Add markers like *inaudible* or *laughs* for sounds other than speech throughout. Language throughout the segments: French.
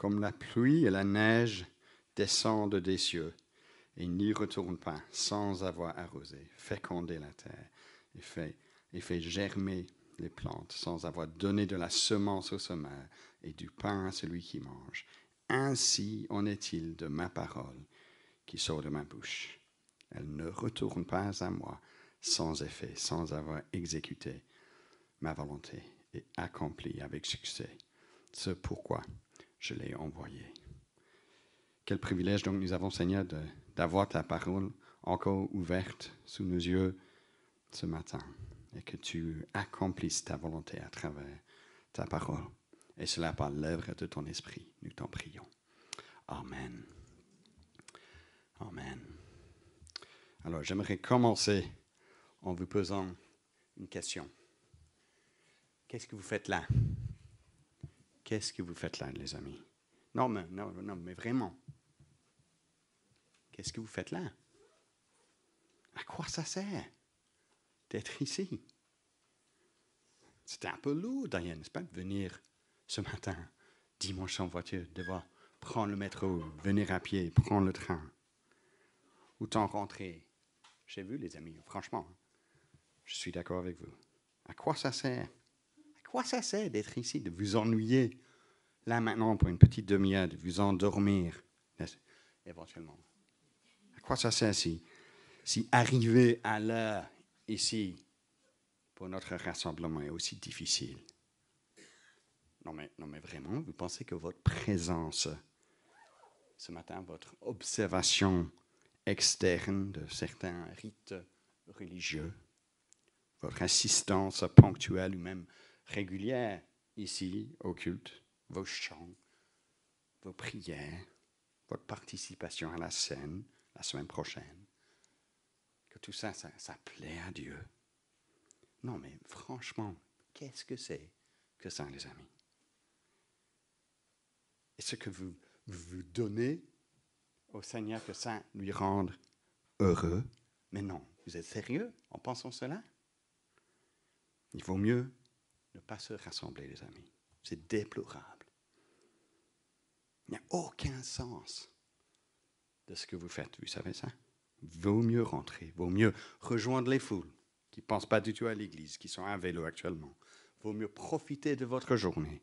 comme la pluie et la neige descendent des cieux et n'y retournent pas sans avoir arrosé, fécondé la terre et fait, germer les plantes sans avoir donné de la semence au semeur et du pain à celui qui mange. Ainsi en est-il de ma parole qui sort de ma bouche. Elle ne retourne pas à moi sans effet, sans avoir exécuté ma volonté et accompli avec succès. ce pourquoi je l'ai envoyé. Quel privilège donc nous avons, Seigneur, d'avoir ta parole encore ouverte sous nos yeux ce matin et que tu accomplisses ta volonté à travers ta parole. Et cela par l'œuvre de ton esprit, nous t'en prions. Amen. Amen. Alors, j'aimerais commencer en vous posant une question. Qu'est-ce que vous faites là? Qu'est-ce que vous faites là, les amis? Non, mais, non, non, mais vraiment. Qu'est-ce que vous faites là? À quoi ça sert d'être ici? C'est un peu lourd, Diane, n'est-ce pas, de venir ce matin, dimanche en voiture, devoir prendre le métro, venir à pied, prendre le train. Autant rentrer chez vous, les amis, franchement. Hein. Je suis d'accord avec vous. À quoi ça sert Quoi ça c'est d'être ici, de vous ennuyer là maintenant pour une petite demi-heure, de vous endormir éventuellement À quoi ça sert si, si arriver à l'heure ici pour notre rassemblement est aussi difficile non mais, non mais vraiment, vous pensez que votre présence ce matin, votre observation externe de certains rites religieux, votre assistance ponctuelle ou même régulière ici, au culte, vos chants, vos prières, votre participation à la scène la semaine prochaine, que tout ça, ça, plaît à Dieu. Non, mais franchement, qu'est-ce que c'est que ça, les amis Et ce que vous, vous donnez au Seigneur, que ça lui rende heureux Mais non, vous êtes sérieux en pensant cela Il vaut mieux ne pas se rassembler, les amis. C'est déplorable. Il n'y a aucun sens de ce que vous faites, vous savez ça Vaut mieux rentrer, vaut mieux rejoindre les foules qui ne pensent pas du tout à l'Église, qui sont à vélo actuellement. Vaut mieux profiter de votre journée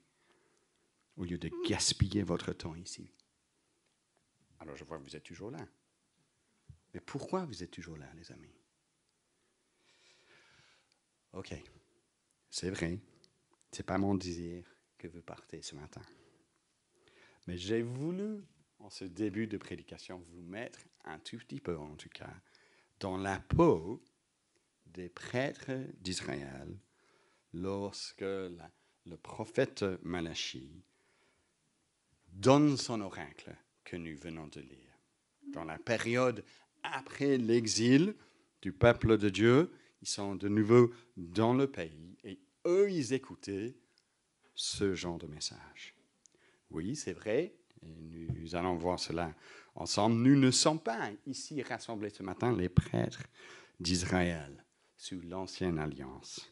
au lieu de gaspiller votre temps ici. Alors je vois que vous êtes toujours là. Mais pourquoi vous êtes toujours là, les amis OK, c'est vrai, n'est pas mon désir que vous partez ce matin. Mais j'ai voulu, en ce début de prédication, vous mettre un tout petit peu, en tout cas, dans la peau des prêtres d'Israël lorsque le prophète Malachi donne son oracle que nous venons de lire. Dans la période après l'exil du peuple de Dieu, ils sont de nouveau dans le pays et eux, ils écoutaient ce genre de message. Oui, c'est vrai, nous allons voir cela ensemble. Nous ne sommes pas ici rassemblés ce matin, les prêtres d'Israël, sous l'ancienne alliance.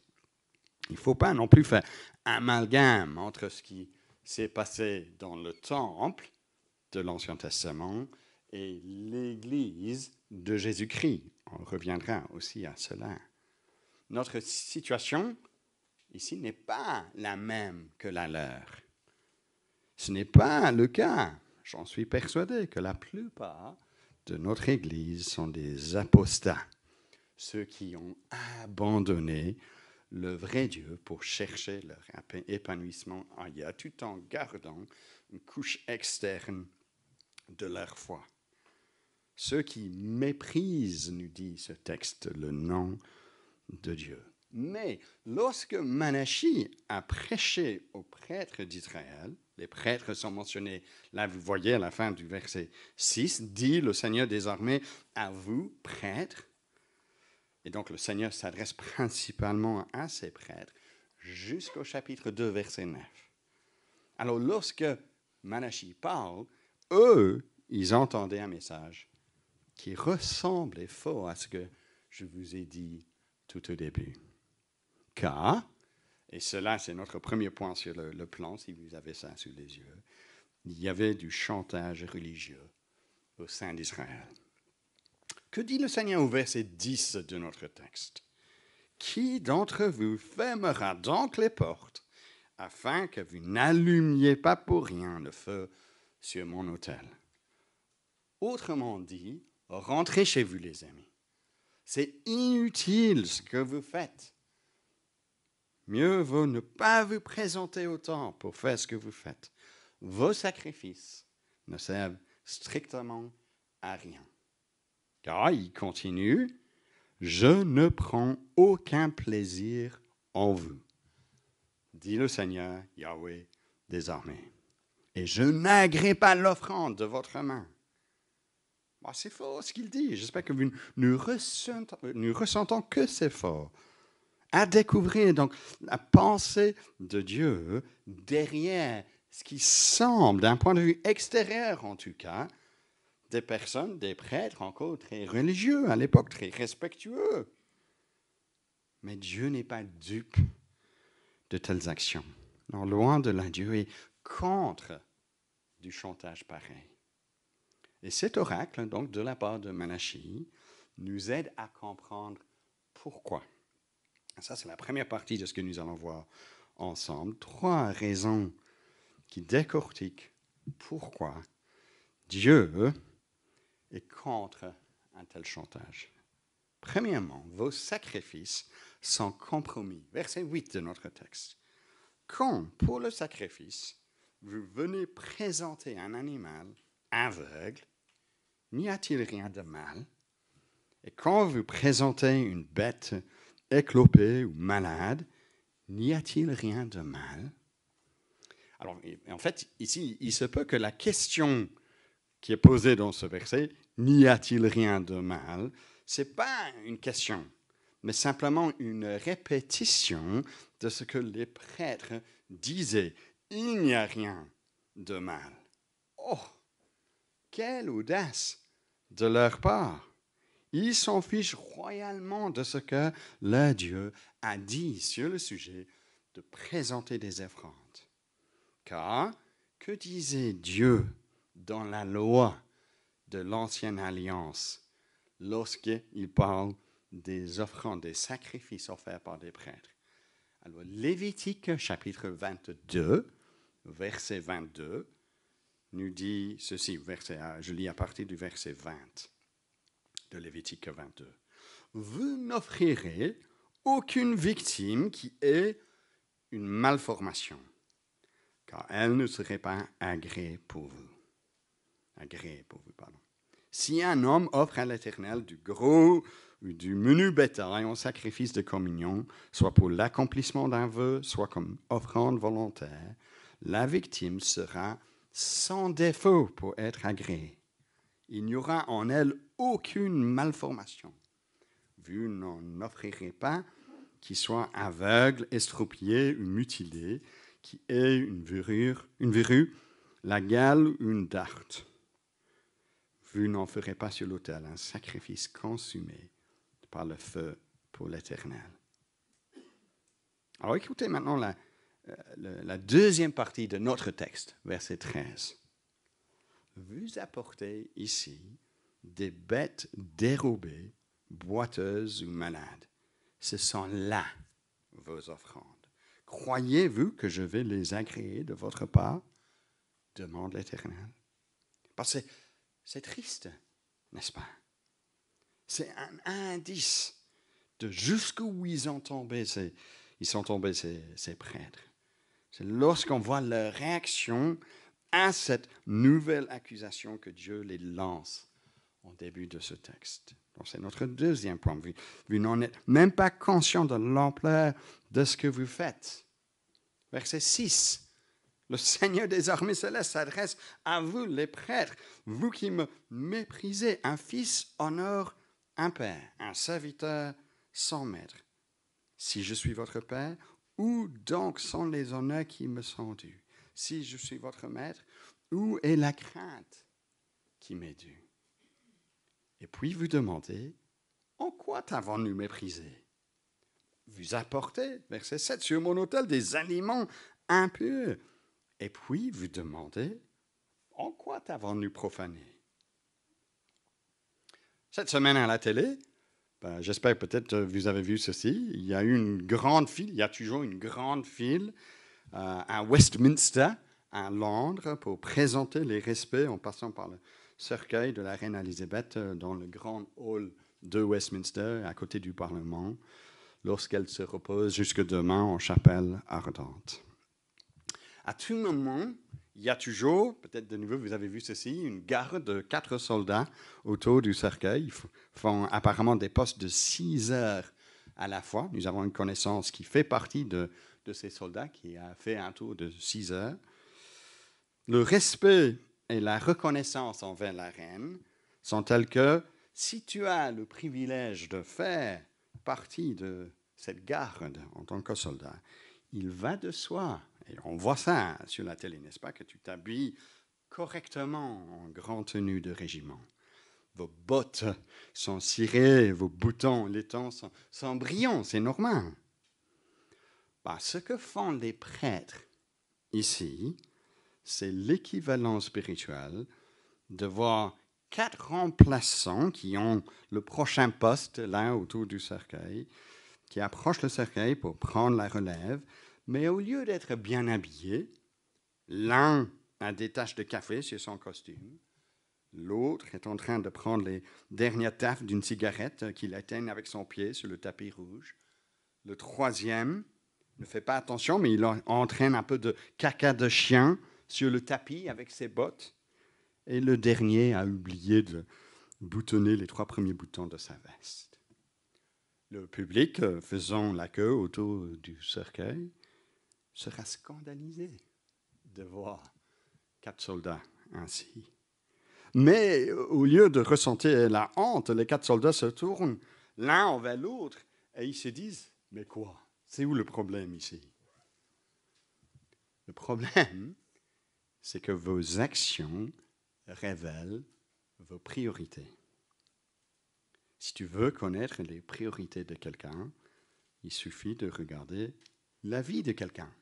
Il ne faut pas non plus faire amalgame entre ce qui s'est passé dans le temple de l'Ancien Testament et l'Église de Jésus-Christ. On reviendra aussi à cela. Notre situation ici n'est pas la même que la leur. Ce n'est pas le cas. J'en suis persuadé que la plupart de notre Église sont des apostats, ceux qui ont abandonné le vrai Dieu pour chercher leur épanouissement ailleurs, tout en gardant une couche externe de leur foi. Ceux qui méprisent, nous dit ce texte, le nom de Dieu. Mais lorsque Manachi a prêché aux prêtres d'Israël, les prêtres sont mentionnés, là vous voyez à la fin du verset 6, dit le Seigneur désormais à vous, prêtres. Et donc le Seigneur s'adresse principalement à ces prêtres jusqu'au chapitre 2, verset 9. Alors lorsque Manachi parle, eux, ils entendaient un message qui ressemblait fort à ce que je vous ai dit tout au début. Car, et cela c'est notre premier point sur le, plan, si vous avez ça sous les yeux, il y avait du chantage religieux au sein d'Israël. Que dit le Seigneur au verset 10 de notre texte Qui d'entre vous fermera donc les portes afin que vous n'allumiez pas pour rien le feu sur mon hôtel ?» Autrement dit, rentrez chez vous les amis. C'est inutile ce que vous faites. Mieux vaut ne pas vous présenter autant pour faire ce que vous faites. Vos sacrifices ne servent strictement à rien. Car il continue, je ne prends aucun plaisir en vous, dit le Seigneur Yahweh des Et je n'agrée pas l'offrande de votre main. Bah, c'est fort ce qu'il dit. J'espère que nous ne ressentons, nous ressentons que c'est fort à découvrir donc la pensée de Dieu derrière ce qui semble, d'un point de vue extérieur en tout cas, des personnes, des prêtres encore très religieux à l'époque, très respectueux. Mais Dieu n'est pas dupe de telles actions. Non loin de là, Dieu est contre du chantage pareil. Et cet oracle, donc de la part de manachi nous aide à comprendre pourquoi. Ça, c'est la première partie de ce que nous allons voir ensemble. Trois raisons qui décortiquent pourquoi Dieu est contre un tel chantage. Premièrement, vos sacrifices sont compromis. Verset 8 de notre texte. Quand, pour le sacrifice, vous venez présenter un animal aveugle, n'y a-t-il rien de mal Et quand vous présentez une bête éclopé ou malade, n'y a-t-il rien de mal Alors, en fait, ici, il se peut que la question qui est posée dans ce verset, n'y a-t-il rien de mal, c'est pas une question, mais simplement une répétition de ce que les prêtres disaient. Il n'y a rien de mal. Oh, quelle audace de leur part ils s'en fichent royalement de ce que le Dieu a dit sur le sujet de présenter des offrandes. Car que disait Dieu dans la loi de l'ancienne alliance lorsqu'il parle des offrandes, des sacrifices offerts par des prêtres. Alors, Lévitique chapitre 22, verset 22, nous dit ceci, je lis à partir du verset 20 de Lévitique 22. Vous n'offrirez aucune victime qui ait une malformation, car elle ne serait pas agréée pour vous. Agréée pour vous, pardon. Si un homme offre à l'Éternel du gros ou du menu bétail en sacrifice de communion, soit pour l'accomplissement d'un vœu, soit comme offrande volontaire, la victime sera sans défaut pour être agréée. Il n'y aura en elle aucune malformation. Vous n'en offrirez pas qui soit aveugle, estropié ou mutilé, qui ait une verrure, une verrue, la gale ou une darte. Vous n'en ferez pas sur l'autel un sacrifice consumé par le feu pour l'Éternel. Alors écoutez maintenant la, euh, la deuxième partie de notre texte, verset 13. Vous apportez ici des bêtes dérobées, boiteuses ou malades. Ce sont là vos offrandes. Croyez-vous que je vais les agréer de votre part demande l'Éternel. Parce que c'est triste, n'est-ce pas C'est un indice de jusqu'où ils ils sont tombés ces prêtres. C'est lorsqu'on voit leur réaction à cette nouvelle accusation que Dieu les lance au début de ce texte. Donc, c'est notre deuxième point. vue. vous n'en êtes même pas conscient de l'ampleur de ce que vous faites. Verset 6. Le Seigneur des armées célestes s'adresse à vous, les prêtres, vous qui me méprisez. Un fils honore un père, un serviteur sans maître. Si je suis votre père, où donc sont les honneurs qui me sont dus Si je suis votre maître, où est la crainte qui m'est due et puis vous demandez, en quoi t'avons-nous méprisé Vous apportez, verset 7, sur mon hôtel des aliments impurs, et puis vous demandez, en quoi t'avons-nous profané Cette semaine à la télé, ben, j'espère peut-être vous avez vu ceci, il y a eu une grande file, il y a toujours une grande file euh, à Westminster, à Londres, pour présenter les respects en passant par le cercueil de la reine Elisabeth euh, dans le grand hall de Westminster, à côté du Parlement, lorsqu'elle se repose jusque demain en chapelle ardente. À tout moment, il y a toujours, peut-être de nouveau, vous avez vu ceci, une garde de quatre soldats autour du cercueil. Ils font apparemment des postes de six heures à la fois. Nous avons une connaissance qui fait partie de, de ces soldats, qui a fait un tour de six heures. Le respect et la reconnaissance envers la reine sont telles que si tu as le privilège de faire partie de cette garde en tant que soldat, il va de soi, et on voit ça sur la télé, n'est-ce pas, que tu t'habilles correctement en grande tenue de régiment. Vos bottes sont cirées, vos boutons, les temps sont, brillants, c'est normal. Bah, ce que font les prêtres ici, c'est l'équivalent spirituel de voir quatre remplaçants qui ont le prochain poste là autour du cercueil, qui approchent le cercueil pour prendre la relève, mais au lieu d'être bien habillés, l'un a des taches de café sur son costume, l'autre est en train de prendre les dernières taffes d'une cigarette qu'il atteint avec son pied sur le tapis rouge, le troisième ne fait pas attention, mais il entraîne un peu de caca de chien sur le tapis avec ses bottes, et le dernier a oublié de boutonner les trois premiers boutons de sa veste. Le public, euh, faisant la queue autour du cercueil, sera scandalisé de voir quatre soldats ainsi. Mais au lieu de ressentir la honte, les quatre soldats se tournent l'un envers l'autre et ils se disent, mais quoi C'est où le problème ici Le problème, c'est que vos actions révèlent vos priorités. Si tu veux connaître les priorités de quelqu'un, il suffit de regarder la vie de quelqu'un,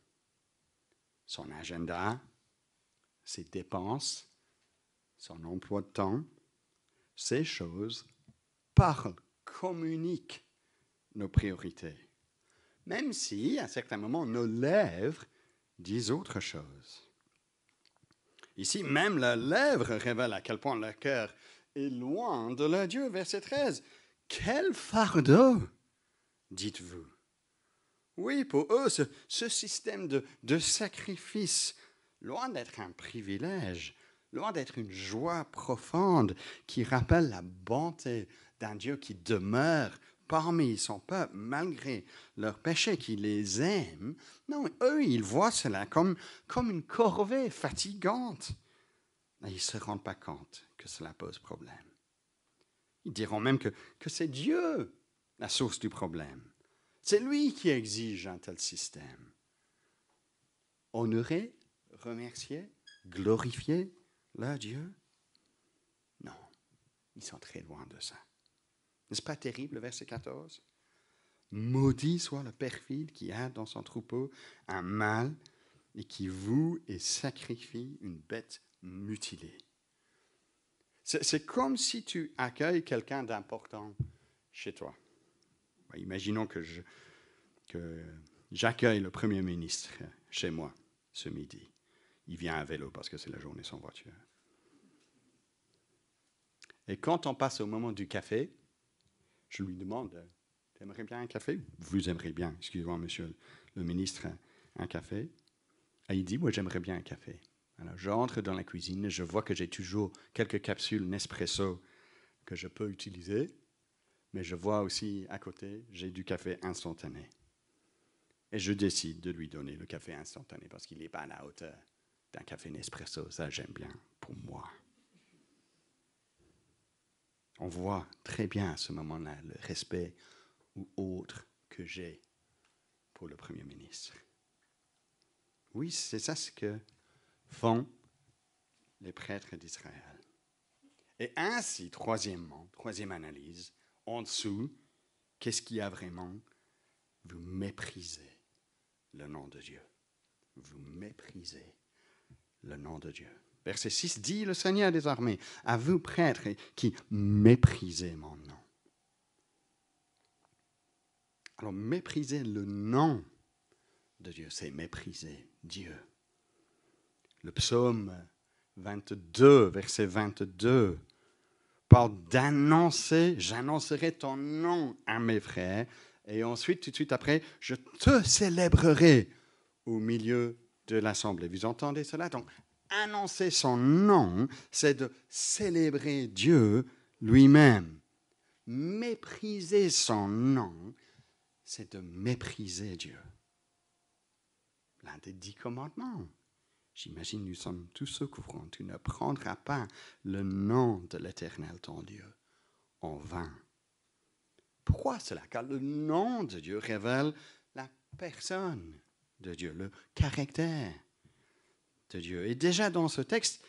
son agenda, ses dépenses, son emploi de temps. Ces choses parlent, communiquent nos priorités, même si à certains moments nos lèvres disent autre chose. Ici, même la lèvre révèle à quel point le cœur est loin de leur Dieu. Verset 13. Quel fardeau, dites-vous. Oui, pour eux, ce, système de, de sacrifice, loin d'être un privilège, loin d'être une joie profonde qui rappelle la bonté d'un Dieu qui demeure parmi son peuple, malgré leur péché qui les aime. Non, eux, ils voient cela comme, comme une corvée fatigante. ils ne se rendent pas compte que cela pose problème. Ils diront même que, que c'est Dieu la source du problème. C'est lui qui exige un tel système. Honorer, remercier, glorifier leur Dieu Non, ils sont très loin de ça. N'est-ce pas terrible, verset 14 Maudit soit le perfide qui a dans son troupeau un mâle et qui vous et sacrifie une bête mutilée. C'est comme si tu accueilles quelqu'un d'important chez toi. Imaginons que, que j'accueille le Premier ministre chez moi ce midi. Il vient à vélo parce que c'est la journée sans voiture. Et quand on passe au moment du café, je lui demande aimerais bien un café Vous aimeriez bien, excusez-moi, monsieur le ministre, un café Et il dit Moi, j'aimerais bien un café. Alors, rentre dans la cuisine, je vois que j'ai toujours quelques capsules Nespresso que je peux utiliser, mais je vois aussi à côté, j'ai du café instantané. Et je décide de lui donner le café instantané parce qu'il n'est pas à la hauteur d'un café Nespresso. Ça, j'aime bien pour moi. On voit très bien à ce moment-là le respect ou autre que j'ai pour le Premier ministre. Oui, c'est ça ce que font les prêtres d'Israël. Et ainsi, troisièmement, troisième analyse, en dessous, qu'est-ce qu'il y a vraiment Vous méprisez le nom de Dieu. Vous méprisez le nom de Dieu. Verset 6 dit le Seigneur des armées, à vous prêtres qui méprisez mon nom. Alors mépriser le nom de Dieu, c'est mépriser Dieu. Le psaume 22, verset 22, parle d'annoncer, j'annoncerai ton nom à mes frères, et ensuite, tout de suite après, je te célébrerai au milieu de l'assemblée. Vous entendez cela Donc, annoncer son nom, c'est de célébrer Dieu lui-même. Mépriser son nom, c'est de mépriser Dieu. L'un des dix commandements. J'imagine nous sommes tous au courant. Tu ne prendras pas le nom de l'Éternel ton Dieu en vain. Pourquoi cela Car le nom de Dieu révèle la personne de Dieu, le caractère Dieu. Et déjà dans ce texte,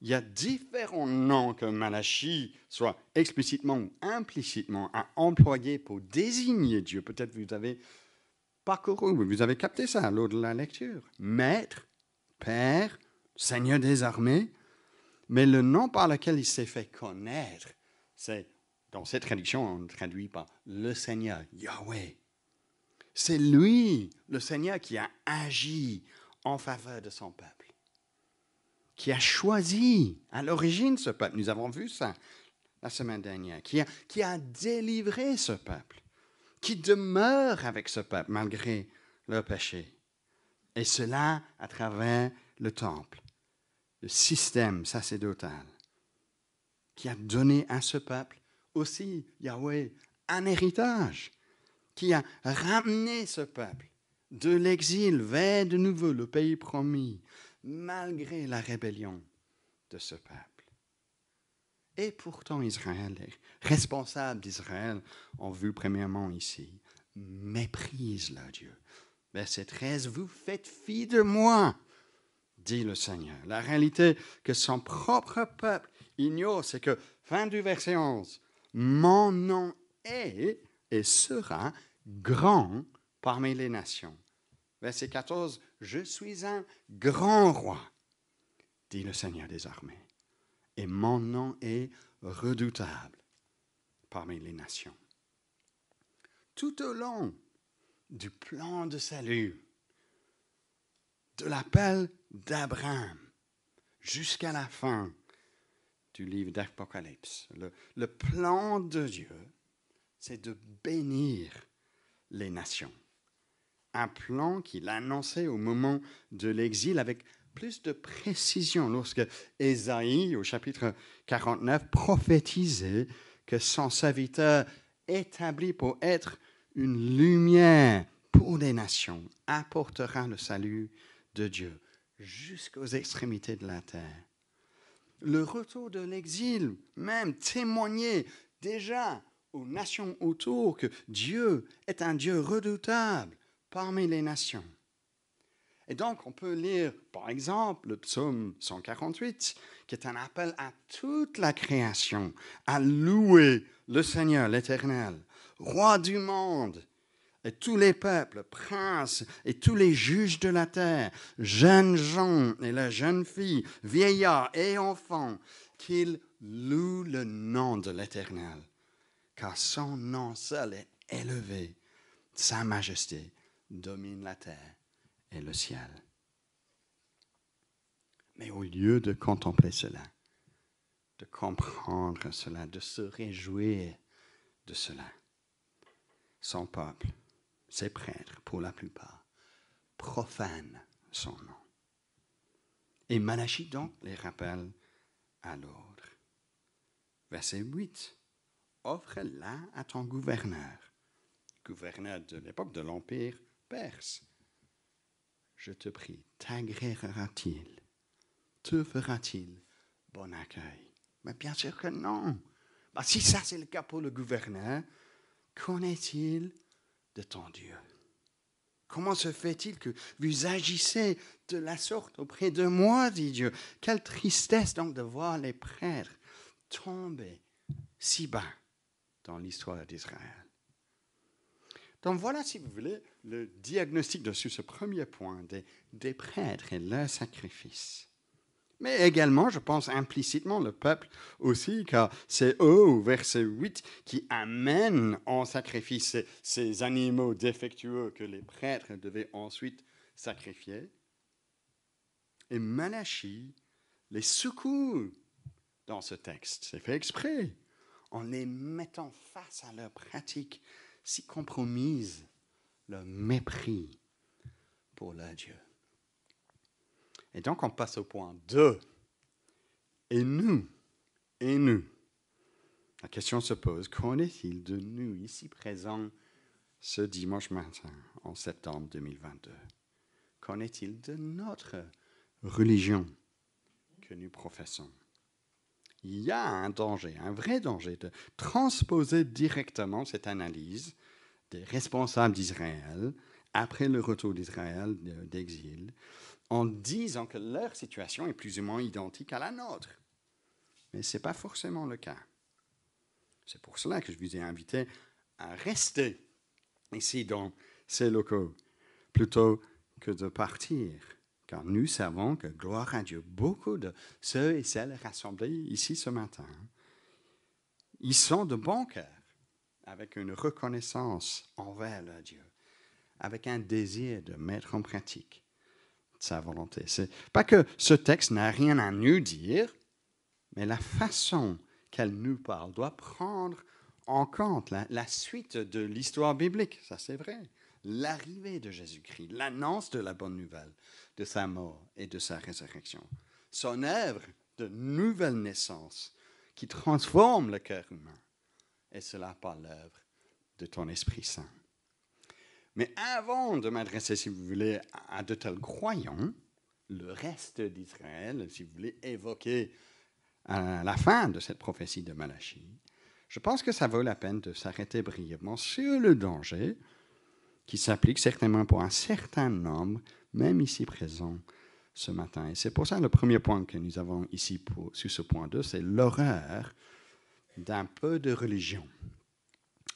il y a différents noms que Malachi, soit explicitement ou implicitement, a employé pour désigner Dieu. Peut-être vous avez parcouru, vous avez capté ça à lors de la lecture. Maître, Père, Seigneur des armées. Mais le nom par lequel il s'est fait connaître, c'est, dans cette traduction, on traduit par le Seigneur, Yahweh. C'est lui, le Seigneur, qui a agi en faveur de son peuple qui a choisi à l'origine ce peuple. Nous avons vu ça la semaine dernière, qui a, délivré ce peuple, qui demeure avec ce peuple malgré le péché. Et cela à travers le temple, le système sacerdotal, qui a donné à ce peuple aussi, Yahweh, un héritage, qui a ramené ce peuple de l'exil vers de nouveau le pays promis, malgré la rébellion de ce peuple. Et pourtant, Israël, les responsables d'Israël, ont vu premièrement ici, méprise leur Dieu. Verset 13, vous faites fi de moi, dit le Seigneur. La réalité que son propre peuple ignore, c'est que, fin du verset 11, mon nom est et sera grand parmi les nations verset 14, Je suis un grand roi, dit le Seigneur des armées, et mon nom est redoutable parmi les nations. Tout au long du plan de salut, de l'appel d'Abraham jusqu'à la fin du livre d'Apocalypse, le, le plan de Dieu, c'est de bénir les nations un plan qu'il annonçait au moment de l'exil avec plus de précision lorsque Ésaïe, au chapitre 49, prophétisait que son serviteur établi pour être une lumière pour les nations apportera le salut de Dieu jusqu'aux extrémités de la terre. Le retour de l'exil même témoignait déjà aux nations autour que Dieu est un Dieu redoutable, parmi les nations. Et donc, on peut lire, par exemple, le psaume 148, qui est un appel à toute la création, à louer le Seigneur, l'Éternel, roi du monde, et tous les peuples, princes et tous les juges de la terre, jeunes gens et les jeunes fille, vieillards et enfants, qu'ils louent le nom de l'Éternel, car son nom seul est élevé, sa majesté domine la terre et le ciel. Mais au lieu de contempler cela, de comprendre cela, de se réjouir de cela, son peuple, ses prêtres pour la plupart, profane son nom. Et Manachidon donc les rappelle à l'ordre. Verset 8. Offre-la à ton gouverneur, gouverneur de l'époque de l'Empire, Perse, je te prie, t'agréera-t-il Te fera-t-il bon accueil Mais bien sûr que non. Bah, si ça c'est le cas pour le gouverneur, qu'en est-il de ton Dieu Comment se fait-il que vous agissez de la sorte auprès de moi, dit Dieu Quelle tristesse donc de voir les prêtres tomber si bas dans l'histoire d'Israël. Donc voilà, si vous voulez, le diagnostic de ce premier point des, prêtres et leur sacrifice. Mais également, je pense implicitement le peuple aussi, car c'est eux, au verset 8, qui amènent en sacrifice ces, animaux défectueux que les prêtres devaient ensuite sacrifier. Et Malachie les secoue dans ce texte, c'est fait exprès, en les mettant face à leur pratique si compromise le mépris pour le Dieu. Et donc on passe au point 2. Et nous, et nous. La question se pose, qu'en est-il de nous ici présents ce dimanche matin en septembre 2022 Qu'en est-il de notre religion que nous professons Il y a un danger, un vrai danger de transposer directement cette analyse des responsables d'Israël, après le retour d'Israël d'exil, en disant que leur situation est plus ou moins identique à la nôtre. Mais ce n'est pas forcément le cas. C'est pour cela que je vous ai invité à rester ici dans ces locaux, plutôt que de partir, car nous savons que, gloire à Dieu, beaucoup de ceux et celles rassemblés ici ce matin, ils sont de bon cœur avec une reconnaissance envers le Dieu, avec un désir de mettre en pratique sa volonté. C'est pas que ce texte n'a rien à nous dire, mais la façon qu'elle nous parle doit prendre en compte la suite de l'histoire biblique, ça c'est vrai, l'arrivée de Jésus-Christ, l'annonce de la bonne nouvelle, de sa mort et de sa résurrection, son œuvre de nouvelle naissance qui transforme le cœur humain et cela par l'œuvre de ton Esprit Saint. Mais avant de m'adresser, si vous voulez, à de tels croyants, le reste d'Israël, si vous voulez, évoquer à euh, la fin de cette prophétie de Malachie, je pense que ça vaut la peine de s'arrêter brièvement sur le danger qui s'applique certainement pour un certain nombre, même ici présent ce matin. Et c'est pour ça le premier point que nous avons ici sur ce point 2, c'est l'horreur d'un peu de religion.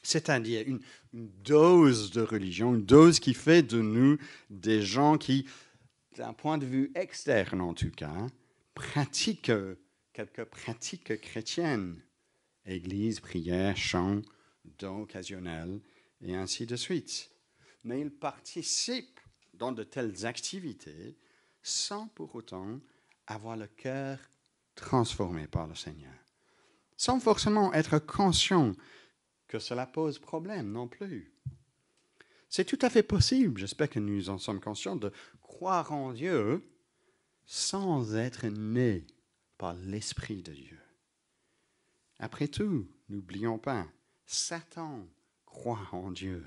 C'est-à-dire une, dose de religion, une dose qui fait de nous des gens qui, d'un point de vue externe en tout cas, pratiquent quelques pratiques chrétiennes. Église, prière, chant, don occasionnel, et ainsi de suite. Mais ils participent dans de telles activités sans pour autant avoir le cœur transformé par le Seigneur sans forcément être conscient que cela pose problème non plus. C'est tout à fait possible, j'espère que nous en sommes conscients, de croire en Dieu sans être né par l'Esprit de Dieu. Après tout, n'oublions pas, Satan croit en Dieu.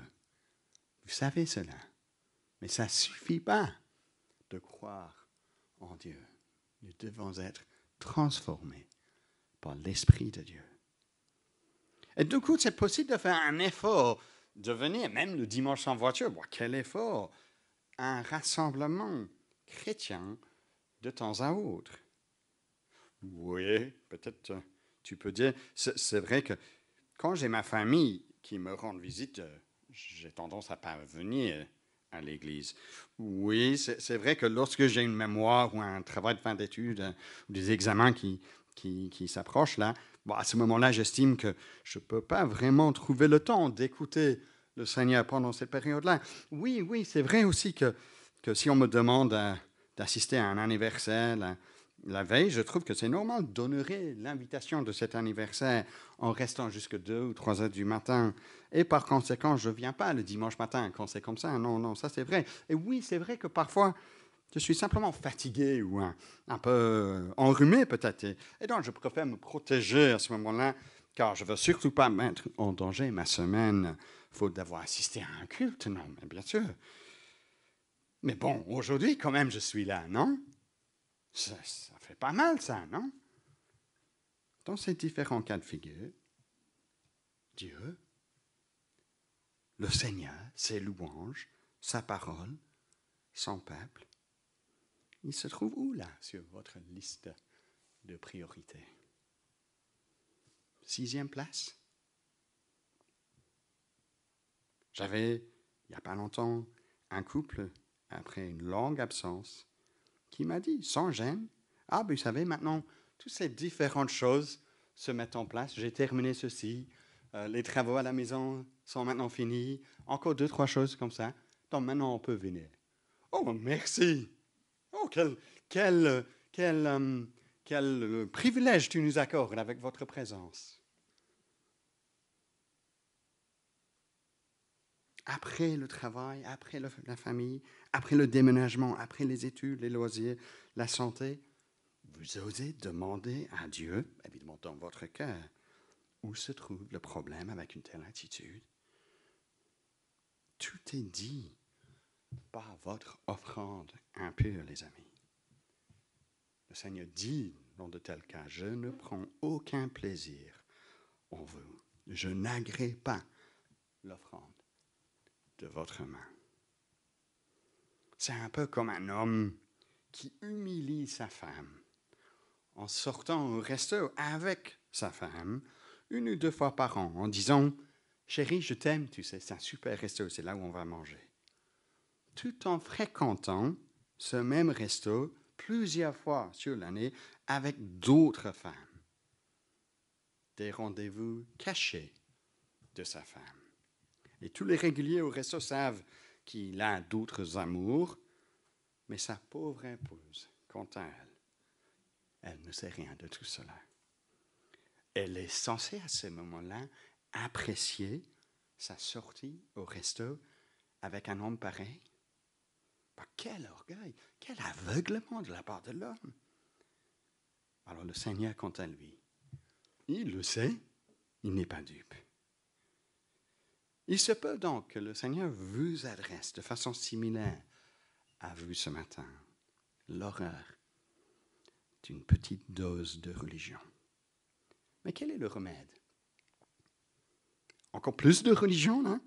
Vous savez cela, mais ça ne suffit pas de croire en Dieu. Nous devons être transformés par l'Esprit de Dieu. Et du coup, c'est possible de faire un effort de venir, même le dimanche en voiture. quel effort Un rassemblement chrétien de temps à autre. Oui, peut-être euh, tu peux dire, c'est vrai que quand j'ai ma famille qui me rend visite, euh, j'ai tendance à ne pas venir à l'église. Oui, c'est vrai que lorsque j'ai une mémoire ou un travail de fin d'études ou euh, des examens qui qui, s'approche là, à ce moment-là, j'estime que je ne peux pas vraiment trouver le temps d'écouter le Seigneur pendant cette période-là. Oui, oui, c'est vrai aussi que, que si on me demande d'assister à un anniversaire la, veille, je trouve que c'est normal d'honorer l'invitation de cet anniversaire en restant jusque 2 ou 3 heures du matin. Et par conséquent, je ne viens pas le dimanche matin quand c'est comme ça. Non, non, ça c'est vrai. Et oui, c'est vrai que parfois, je suis simplement fatigué ou un, peu euh, enrhumé peut-être. Et, donc, je préfère me protéger à ce moment-là, car je ne veux surtout pas mettre en danger ma semaine, faute d'avoir assisté à un culte, non, mais bien sûr. Mais bon, aujourd'hui, quand même, je suis là, non ça, ça fait pas mal, ça, non Dans ces différents cas de figure, Dieu, le Seigneur, ses louanges, sa parole, son peuple, il se trouve où là sur votre liste de priorités Sixième place J'avais, il n'y a pas longtemps, un couple, après une longue absence, qui m'a dit, sans gêne, Ah, ben, vous savez, maintenant, toutes ces différentes choses se mettent en place. J'ai terminé ceci, euh, les travaux à la maison sont maintenant finis, encore deux, trois choses comme ça. Donc maintenant, on peut venir. Oh, merci quel, quel, euh, euh, privilège tu nous accordes avec votre présence. Après le travail, après la famille, après le déménagement, après les études, les loisirs, la santé, vous osez demander à Dieu, évidemment dans votre cœur, où se trouve le problème avec une telle attitude. Tout est dit pas votre offrande impure, les amis. Le Seigneur dit dans de tels cas, je ne prends aucun plaisir en vous. Je n'agrée pas l'offrande de votre main. C'est un peu comme un homme qui humilie sa femme en sortant au resto avec sa femme une ou deux fois par an en disant Chérie, je t'aime, tu sais, c'est un super resto, c'est là où on va manger tout en fréquentant ce même resto plusieurs fois sur l'année avec d'autres femmes. Des rendez-vous cachés de sa femme. Et tous les réguliers au resto savent qu'il a d'autres amours, mais sa pauvre épouse, quant à elle, elle ne sait rien de tout cela. Elle est censée à ce moment-là apprécier sa sortie au resto avec un homme pareil bah, quel orgueil, quel aveuglement de la part de l'homme. Alors le Seigneur, quant à lui, il le sait, il n'est pas dupe. Il se peut donc que le Seigneur vous adresse de façon similaire à vous ce matin l'horreur d'une petite dose de religion. Mais quel est le remède Encore plus de religion, hein?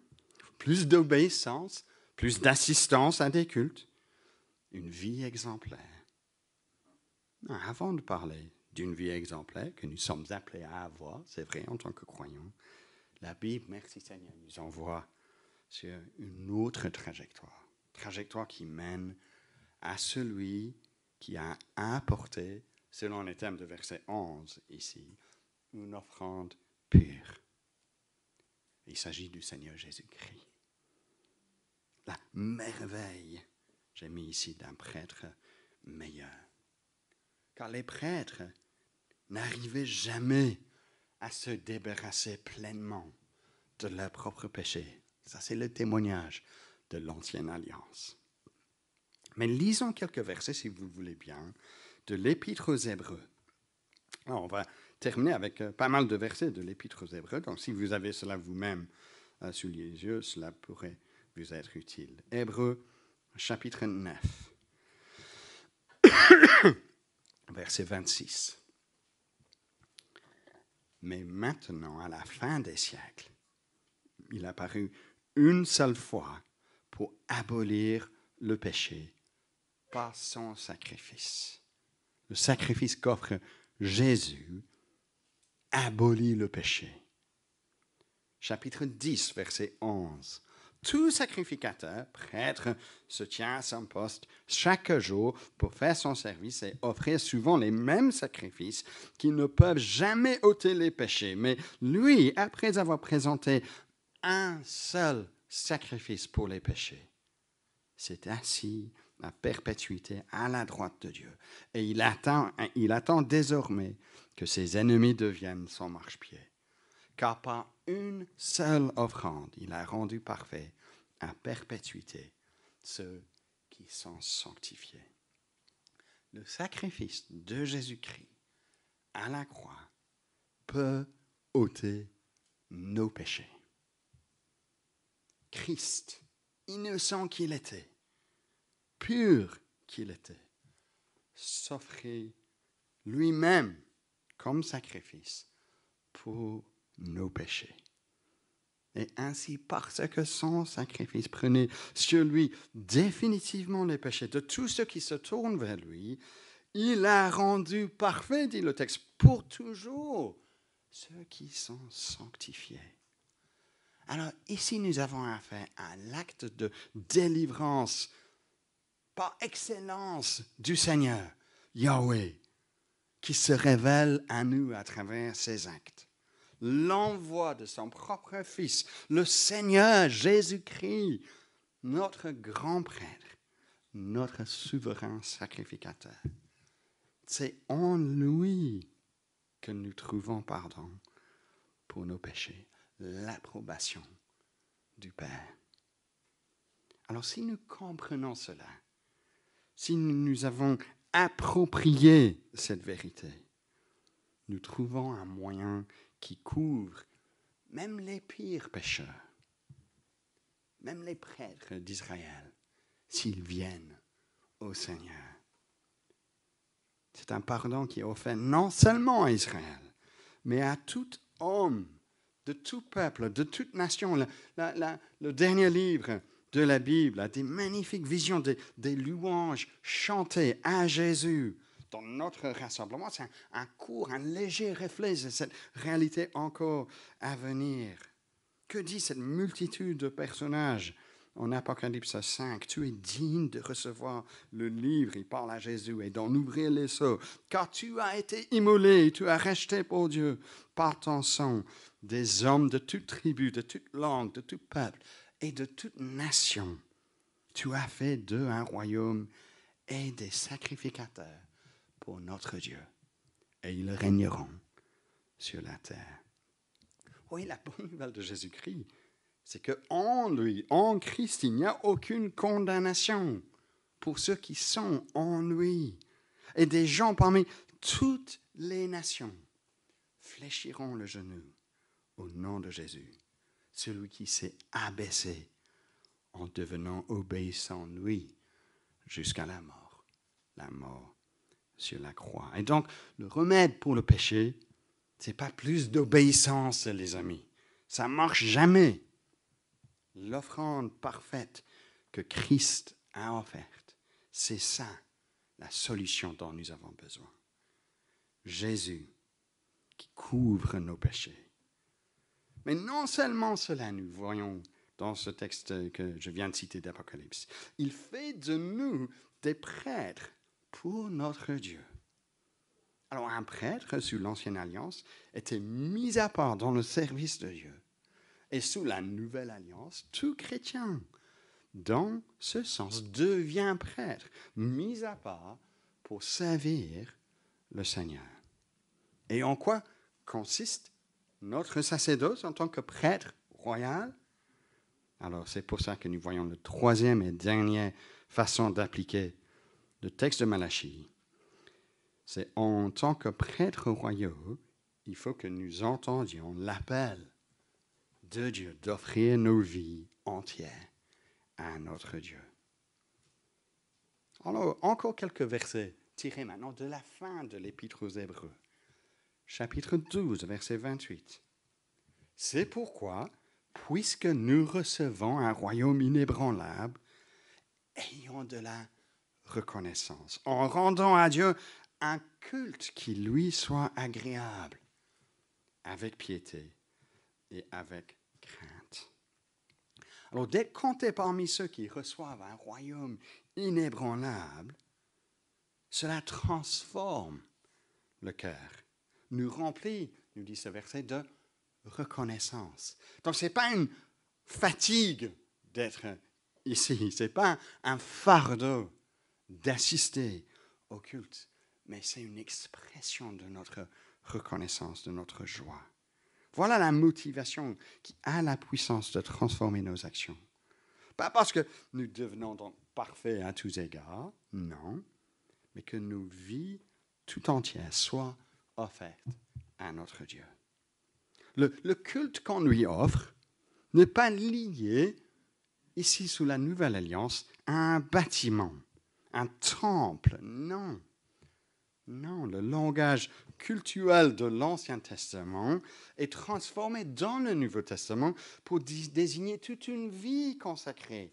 Plus d'obéissance, plus d'assistance à des cultes, une vie exemplaire. Avant de parler d'une vie exemplaire que nous sommes appelés à avoir, c'est vrai en tant que croyants, la Bible, merci Seigneur, nous envoie sur une autre trajectoire, trajectoire qui mène à celui qui a apporté, selon les thèmes de verset 11 ici, une offrande pure. Il s'agit du Seigneur Jésus-Christ la merveille, j'ai mis ici d'un prêtre meilleur. Car les prêtres n'arrivaient jamais à se débarrasser pleinement de leur propre péché. Ça, c'est le témoignage de l'ancienne alliance. Mais lisons quelques versets, si vous voulez bien, de l'Épître aux Hébreux. on va terminer avec euh, pas mal de versets de l'Épître aux Hébreux. Donc, si vous avez cela vous-même euh, sous les yeux, cela pourrait être utile. Hébreux chapitre 9, *coughs* verset 26. Mais maintenant, à la fin des siècles, il a une seule fois pour abolir le péché par son sacrifice. Le sacrifice qu'offre Jésus abolit le péché. Chapitre 10, verset 11 tout sacrificateur, prêtre, se tient à son poste chaque jour pour faire son service et offrir souvent les mêmes sacrifices qui ne peuvent jamais ôter les péchés. Mais lui, après avoir présenté un seul sacrifice pour les péchés, c'est ainsi à perpétuité à la droite de Dieu. Et il attend, désormais que ses ennemis deviennent son marchepied. Car pas une seule offrande, il a rendu parfait à perpétuité ceux qui sont sanctifiés. Le sacrifice de Jésus-Christ à la croix peut ôter nos péchés. Christ, innocent qu'il était, pur qu'il était, s'offrit lui-même comme sacrifice pour nos péchés. Et ainsi, parce que son sacrifice prenait sur lui définitivement les péchés de tous ceux qui se tournent vers lui, il a rendu parfait, dit le texte, pour toujours ceux qui sont sanctifiés. Alors ici, nous avons affaire à l'acte de délivrance par excellence du Seigneur, Yahweh, qui se révèle à nous à travers ses actes l'envoi de son propre Fils, le Seigneur Jésus-Christ, notre grand prêtre, notre souverain sacrificateur. C'est en lui que nous trouvons pardon pour nos péchés, l'approbation du Père. Alors si nous comprenons cela, si nous avons approprié cette vérité, nous trouvons un moyen qui couvre même les pires pécheurs, même les prêtres d'Israël, s'ils viennent au Seigneur. C'est un pardon qui est offert non seulement à Israël, mais à tout homme, de tout peuple, de toute nation. le dernier livre de la Bible a des magnifiques visions des louanges chantées à Jésus dans notre rassemblement, c'est un, court, un léger reflet de cette réalité encore à venir. Que dit cette multitude de personnages en Apocalypse 5, tu es digne de recevoir le livre, il parle à Jésus, et d'en ouvrir les seaux, car tu as été immolé, tu as racheté pour Dieu par ton sang des hommes de toute tribu, de toute langue, de tout peuple et de toute nation. Tu as fait d'eux un royaume et des sacrificateurs notre Dieu, et ils régneront sur la terre. Oui, la bonne nouvelle de Jésus-Christ, c'est que en lui, en Christ, il n'y a aucune condamnation pour ceux qui sont en lui. Et des gens parmi toutes les nations fléchiront le genou au nom de Jésus, celui qui s'est abaissé en devenant obéissant, lui, jusqu'à la mort, la mort sur la croix. Et donc, le remède pour le péché, ce n'est pas plus d'obéissance, les amis. Ça marche jamais. L'offrande parfaite que Christ a offerte, c'est ça la solution dont nous avons besoin. Jésus qui couvre nos péchés. Mais non seulement cela, nous voyons dans ce texte que je viens de citer d'Apocalypse, il fait de nous des prêtres pour notre Dieu. Alors un prêtre sous l'ancienne alliance était mis à part dans le service de Dieu. Et sous la nouvelle alliance, tout chrétien, dans ce sens, devient prêtre, mis à part pour servir le Seigneur. Et en quoi consiste notre sacerdoce en tant que prêtre royal Alors c'est pour ça que nous voyons la troisième et dernière façon d'appliquer le texte de Malachie, c'est en tant que prêtre royaux, il faut que nous entendions l'appel de Dieu d'offrir nos vies entières à notre Dieu. Alors, encore quelques versets tirés maintenant de la fin de l'Épître aux Hébreux, chapitre 12, verset 28. C'est pourquoi, puisque nous recevons un royaume inébranlable, ayons de la reconnaissance, en rendant à Dieu un culte qui lui soit agréable, avec piété et avec crainte. Alors d'être compté parmi ceux qui reçoivent un royaume inébranlable, cela transforme le cœur, nous remplit, nous dit ce verset, de reconnaissance. Donc ce n'est pas une fatigue d'être ici, ce n'est pas un fardeau d'assister au culte, mais c'est une expression de notre reconnaissance, de notre joie. Voilà la motivation qui a la puissance de transformer nos actions. Pas parce que nous devenons donc parfaits à tous égards, non, mais que nos vies tout entières soient offertes à notre Dieu. Le, le culte qu'on lui offre n'est pas lié, ici sous la nouvelle alliance, à un bâtiment un temple. Non. Non, le langage cultuel de l'Ancien Testament est transformé dans le Nouveau Testament pour désigner toute une vie consacrée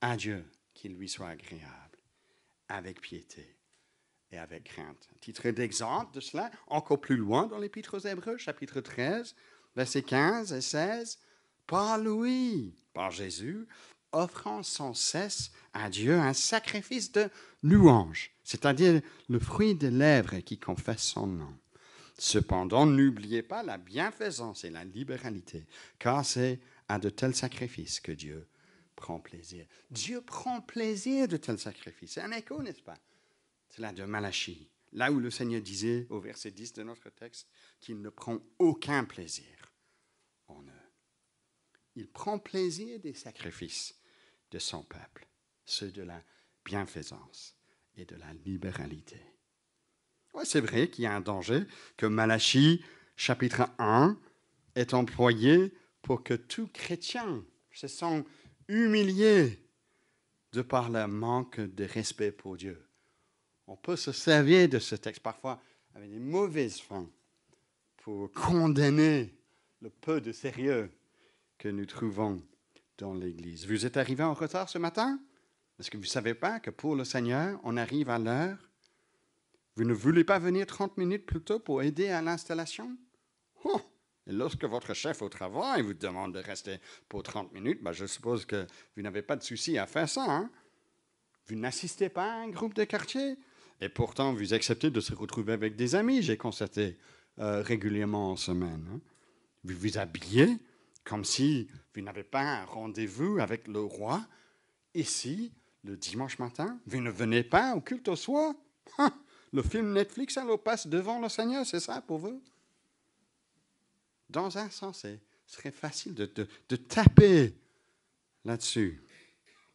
à Dieu, qui lui soit agréable, avec piété et avec crainte. À titre d'exemple de cela, encore plus loin dans l'Épître aux Hébreux, chapitre 13, versets 15 et 16, par Louis, par Jésus, offrant sans cesse à Dieu un sacrifice de louange, c'est-à-dire le fruit des lèvres qui confesse son nom. Cependant, n'oubliez pas la bienfaisance et la libéralité, car c'est à de tels sacrifices que Dieu prend plaisir. Dieu prend plaisir de tels sacrifices. C'est un écho, n'est-ce pas C'est là de Malachie, là où le Seigneur disait au verset 10 de notre texte qu'il ne prend aucun plaisir en eux. Il prend plaisir des sacrifices de son peuple, ceux de la bienfaisance et de la libéralité. Ouais, c'est vrai qu'il y a un danger que Malachi chapitre 1 est employé pour que tout chrétien se sente humilié de par le manque de respect pour Dieu. On peut se servir de ce texte parfois avec des mauvaises fins pour condamner le peu de sérieux que nous trouvons dans l'Église. Vous êtes arrivé en retard ce matin? Est-ce que vous ne savez pas que pour le Seigneur, on arrive à l'heure? Vous ne voulez pas venir 30 minutes plus tôt pour aider à l'installation? Oh! Et lorsque votre chef au travail vous demande de rester pour 30 minutes, ben, je suppose que vous n'avez pas de souci à faire ça. Hein? Vous n'assistez pas à un groupe de quartier et pourtant vous acceptez de se retrouver avec des amis, j'ai constaté euh, régulièrement en semaine. Hein? Vous vous habillez comme si vous n'avez pas un rendez-vous avec le roi et si, le dimanche matin. Vous ne venez pas au culte au soir. *laughs* Ah, le film Netflix, ça hein, le passe devant le Seigneur, c'est ça pour vous Dans un sens, ce serait facile de, taper là-dessus,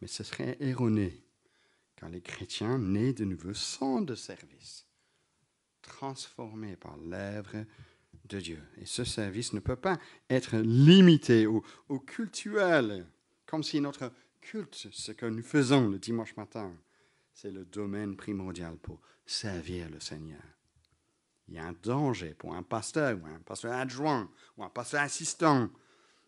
mais ce serait erroné, quand les chrétiens nés de nouveau sont de service, transformés par l'œuvre de Dieu. Et ce service ne peut pas être limité au, au cultuel, comme si notre culte, ce que nous faisons le dimanche matin, c'est le domaine primordial pour servir le Seigneur. Il y a un danger pour un pasteur ou un pasteur adjoint ou un pasteur assistant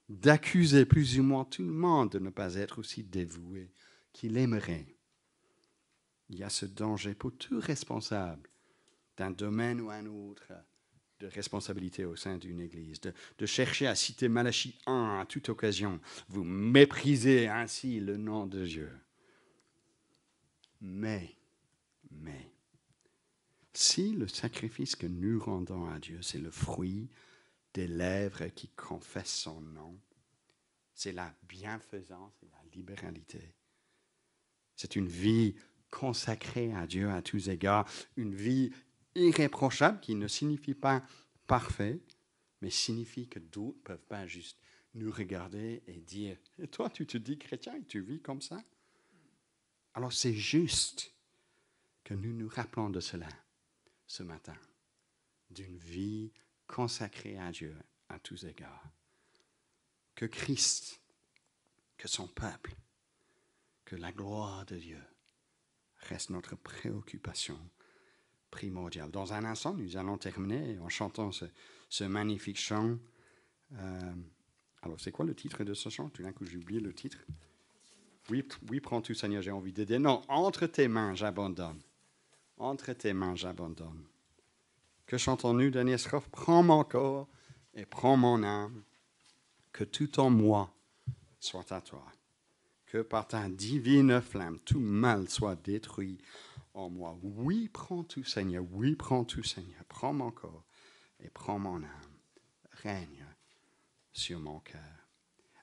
d'accuser plus ou moins tout le monde de ne pas être aussi dévoué qu'il aimerait. Il y a ce danger pour tout responsable d'un domaine ou un autre de responsabilité au sein d'une Église, de, chercher à citer Malachie 1 à toute occasion. Vous méprisez ainsi le nom de Dieu. Mais, mais, si le sacrifice que nous rendons à Dieu, c'est le fruit des lèvres qui confessent son nom, c'est la bienfaisance et la libéralité. C'est une vie consacrée à Dieu à tous égards, une vie irréprochable, qui ne signifie pas parfait, mais signifie que d'autres ne peuvent pas juste nous regarder et dire et *laughs* Toi, tu te dis chrétien et tu vis comme ça Alors, c'est juste que nous nous rappelons de cela ce matin, d'une vie consacrée à Dieu à tous égards. Que Christ, que son peuple, que la gloire de Dieu reste notre préoccupation primordial. Dans un instant, nous allons terminer en chantant ce, magnifique chant. Euh, alors, c'est quoi le titre de ce chant Tout d'un coup, j'ai le titre. Oui, oui, prends tu Seigneur, j'ai envie d'aider. Non, entre tes mains, j'abandonne. Entre tes mains, j'abandonne. Que chantons-nous, Daniel Scroff Prends mon corps et prends mon âme. Que tout en moi soit à toi. Que par ta divine flamme, tout mal soit détruit en moi. Oui, prends tout, Seigneur. Oui, prends tout, Seigneur. Prends mon corps et prends mon âme. Règne sur mon cœur.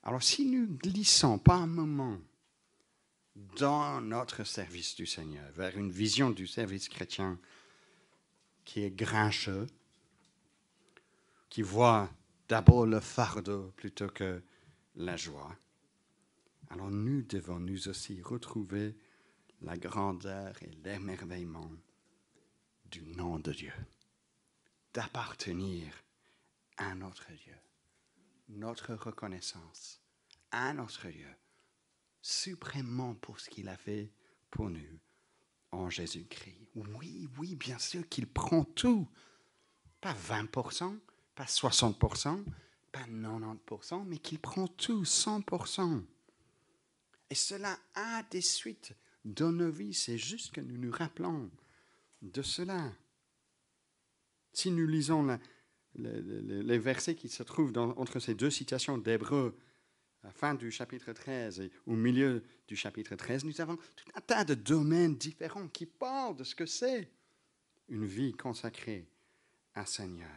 Alors, si nous glissons par moment dans notre service du Seigneur, vers une vision du service chrétien qui est grincheux, qui voit d'abord le fardeau plutôt que la joie, alors nous devons nous aussi retrouver la grandeur et l'émerveillement du nom de Dieu, d'appartenir à notre Dieu, notre reconnaissance à notre Dieu, suprêmement pour ce qu'il a fait pour nous en Jésus-Christ. Oui, oui, bien sûr qu'il prend tout, pas 20%, pas 60%, pas 90%, mais qu'il prend tout, 100%. Et cela a des suites Donne nos vies. C'est juste que nous nous rappelons de cela. Si nous lisons les, versets qui se trouvent entre ces deux citations d'Hébreu, à fin du chapitre 13 ou au milieu du chapitre 13, nous avons tout un tas de domaines différents qui parlent de ce que c'est une vie consacrée à Seigneur.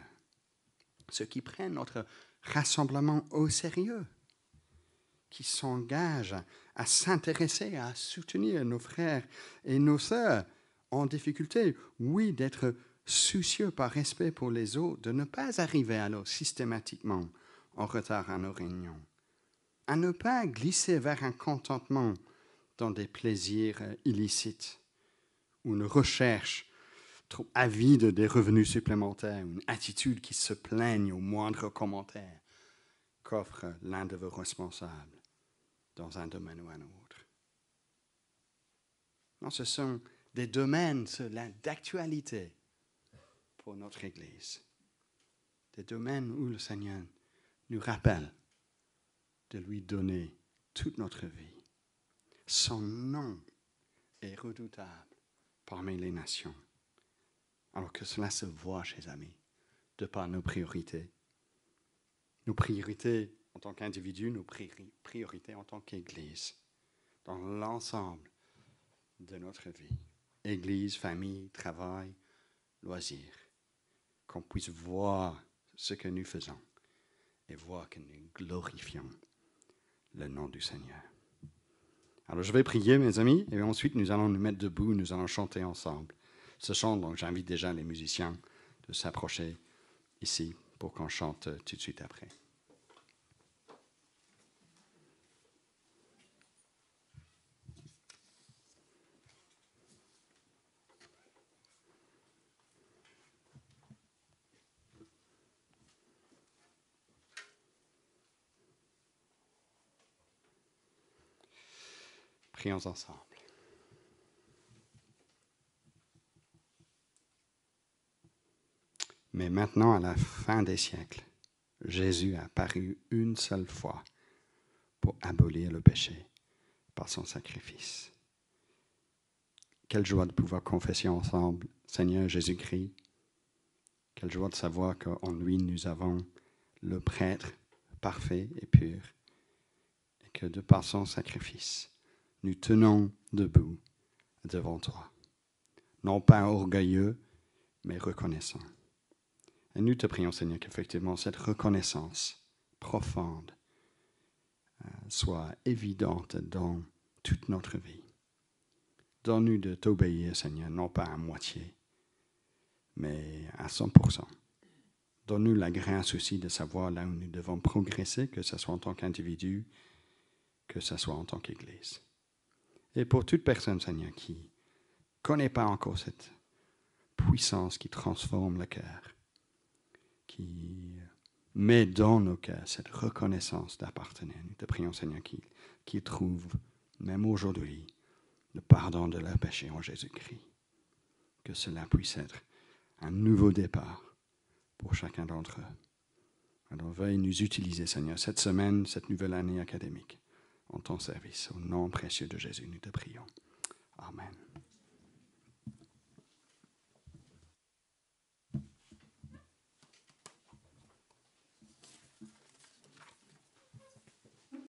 Ce qui prennent notre rassemblement au sérieux qui s'engagent à s'intéresser, à soutenir nos frères et nos sœurs en difficulté. Oui, d'être soucieux par respect pour les autres, de ne pas arriver alors systématiquement en retard à nos réunions, à ne pas glisser vers un contentement dans des plaisirs euh, illicites ou une recherche trop avide des revenus supplémentaires, une attitude qui se plaigne au moindre commentaire qu'offre l'un de vos responsables dans un domaine ou un autre. Non, ce sont des domaines d'actualité pour notre Église, des domaines où le Seigneur nous rappelle de lui donner toute notre vie. Son nom est redoutable parmi les nations, alors que cela se voit, chers amis, de par nos priorités. Nos priorités en tant qu'individu, nos priorités en tant qu'Église, dans l'ensemble de notre vie. Église, famille, travail, loisirs. Qu'on puisse voir ce que nous faisons et voir que nous glorifions le nom du Seigneur. Alors je vais prier, mes amis, et ensuite nous allons nous mettre debout, nous allons chanter ensemble ce chant. Donc j'invite déjà les musiciens de s'approcher ici pour qu'on chante tout de suite après. ensemble. Mais maintenant, à la fin des siècles, Jésus a paru une seule fois pour abolir le péché par son sacrifice. Quelle joie de pouvoir confesser ensemble, Seigneur Jésus-Christ. Quelle joie de savoir qu'en lui, nous avons le prêtre parfait et pur, et que de par son sacrifice, nous tenons debout devant toi, non pas orgueilleux, mais reconnaissant. Et nous te prions, Seigneur, qu'effectivement cette reconnaissance profonde euh, soit évidente dans toute notre vie. Donne-nous de t'obéir, Seigneur, non pas à moitié, mais à 100%. Donne-nous la grâce aussi de savoir là où nous devons progresser, que ce soit en tant qu'individu, que ce soit en tant qu'Église. Et pour toute personne, Seigneur, qui ne connaît pas encore cette puissance qui transforme le cœur, qui met dans nos cœurs cette reconnaissance d'appartenir, nous te prions, Seigneur, qu'ils qui trouvent, même aujourd'hui, le pardon de leurs péchés en Jésus-Christ. Que cela puisse être un nouveau départ pour chacun d'entre eux. Alors veuille nous utiliser, Seigneur, cette semaine, cette nouvelle année académique, en ton service. Au nom précieux de Jésus, nous te prions. Amen.